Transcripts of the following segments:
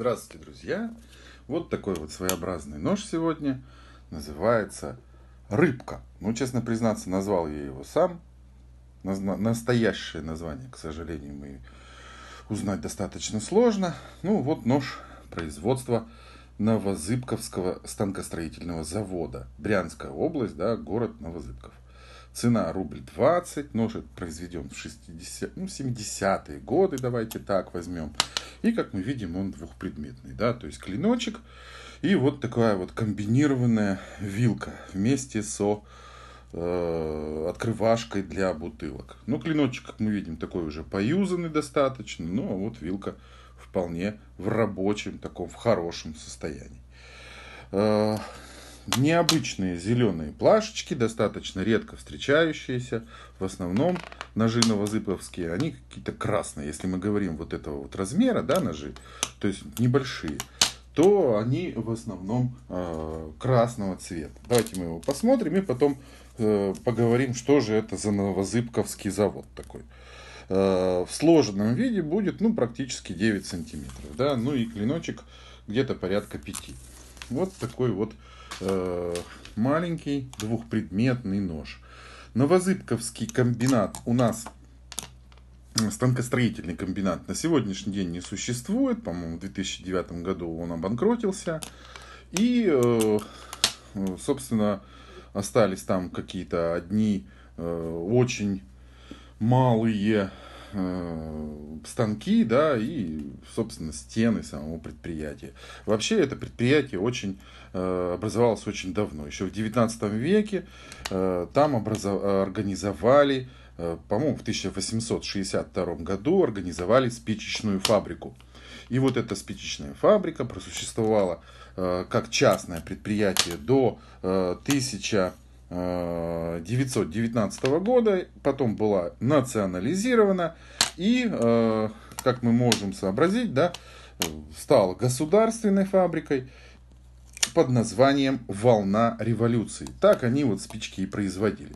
Здравствуйте, друзья! Вот такой вот своеобразный нож сегодня. Называется рыбка. Ну, честно признаться, назвал я его сам. Настоящее название, к сожалению, мы узнать достаточно сложно. Ну, вот нож производства Новозыбковского станкостроительного завода. Брянская область, да, город Новозыбков. Цена рубль 20, нож этот произведен в 60, ну, 70-е годы, давайте так возьмем. И, как мы видим, он двухпредметный, да, то есть клиночек и вот такая вот комбинированная вилка вместе со э, открывашкой для бутылок. Ну, клиночек, как мы видим, такой уже поюзанный достаточно, но вот вилка вполне в рабочем, таком, в хорошем состоянии. Э, необычные зеленые плашечки, достаточно редко встречающиеся. В основном ножи новозыповские, они какие-то красные. Если мы говорим вот этого вот размера, да, ножи, то есть небольшие, то они в основном э, красного цвета. Давайте мы его посмотрим и потом э, поговорим, что же это за новозыбковский завод такой э, в сложенном виде будет ну, практически 9 сантиметров. Да? Ну и клиночек где-то порядка 5. Вот такой вот э, маленький двухпредметный нож. Новозыбковский комбинат у нас станкостроительный комбинат на сегодняшний день не существует. По-моему, в 2009 году он обанкротился. И, э, собственно, остались там какие-то одни э, очень малые Э, станки, да, и, собственно, стены самого предприятия. Вообще это предприятие очень э, образовалось очень давно, еще в 19 веке э, там образов... организовали, по-моему, в 1862 году организовали спичечную фабрику. И вот эта спичечная фабрика просуществовала как частное предприятие до 1000 1919 года, потом была национализирована и, э, как мы можем сообразить, да, стала государственной фабрикой под названием «Волна революции». Так они вот спички и производили.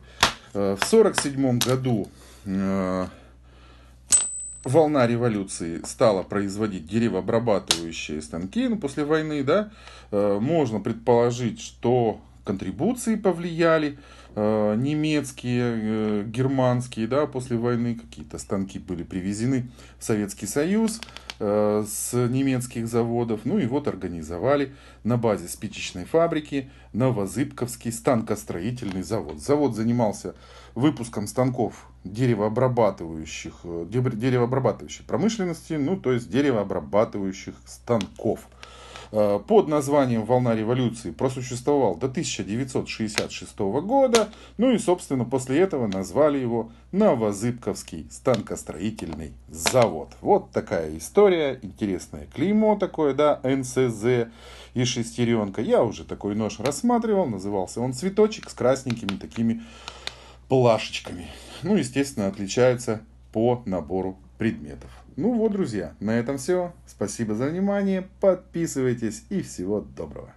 Э, в 1947 году э, волна революции стала производить деревообрабатывающие станки ну, после войны, да, можно предположить, что контрибуции повлияли э, немецкие, э, германские, да, после войны какие-то станки были привезены в Советский Союз э, с немецких заводов. Ну и вот организовали на базе спичечной фабрики Новозыбковский станкостроительный завод. Завод занимался выпуском станков деревообрабатывающих, деревообрабатывающей промышленности, ну то есть деревообрабатывающих станков. Э, под названием «Волна революции» просуществовал до 1966 года, ну и, собственно, после этого назвали его Новозыбковский станкостроительный завод. Вот такая история, интересное клеймо такое, да, НСЗ и шестеренка. Я уже такой нож рассматривал, назывался он «Цветочек» с красненькими такими плашечками. Ну, естественно, отличается по набору предметов. Ну вот, друзья, на этом все. Спасибо за внимание. Подписывайтесь и всего доброго.